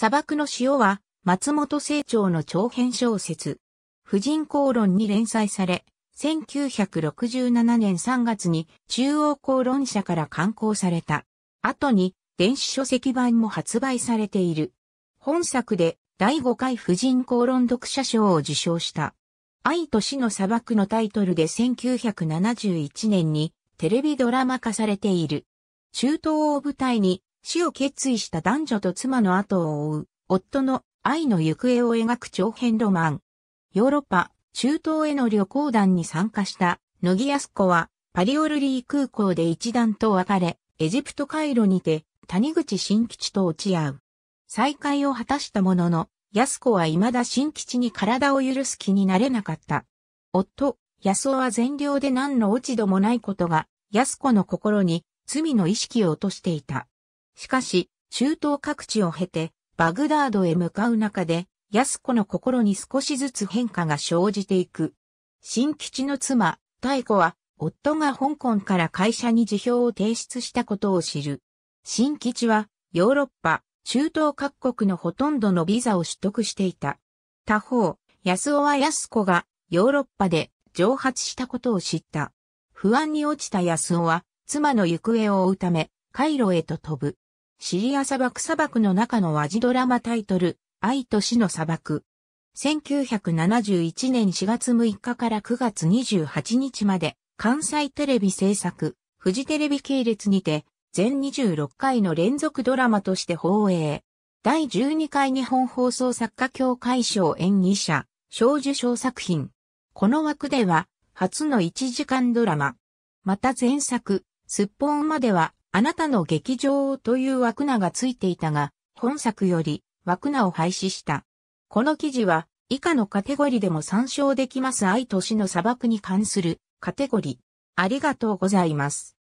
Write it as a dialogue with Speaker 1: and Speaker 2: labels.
Speaker 1: 砂漠の塩は、松本清張の長編小説。婦人公論に連載され、1967年3月に中央公論社から刊行された。後に電子書籍版も発売されている。本作で第5回婦人公論読者賞を受賞した。愛と死の砂漠のタイトルで1971年にテレビドラマ化されている。中東を舞台に死を決意した男女と妻の後を追う、夫の愛の行方を描く長編ロマン。ヨーロッパ、中東への旅行団に参加した野木安子は、パリオルリー空港で一段と別れ、エジプト回路にて、谷口新吉と落ち合う。再会を果たしたものの、安子は未だ新吉に体を許す気になれなかった。夫、安子は善良で何の落ち度もないことが、安子の心に罪の意識を落としていた。しかし、中東各地を経て、バグダードへ向かう中で、安子の心に少しずつ変化が生じていく。新吉の妻、太子は、夫が香港から会社に辞表を提出したことを知る。新吉は、ヨーロッパ、中東各国のほとんどのビザを取得していた。他方、安尾は安子が、ヨーロッパで、蒸発したことを知った。不安に落ちた安尾は、妻の行方を追うため、カイロへと飛ぶ。シリア砂漠砂漠の中の和ジドラマタイトル、愛と死の砂漠。1971年4月6日から9月28日まで、関西テレビ制作、フジテレビ系列にて、全26回の連続ドラマとして放映。第12回日本放送作家協会賞演技者、小受賞作品。この枠では、初の1時間ドラマ。また前作、すっぽんまでは、あなたの劇場という枠名がついていたが、本作より枠名を廃止した。この記事は以下のカテゴリでも参照できます愛と死の砂漠に関するカテゴリ。ありがとうございます。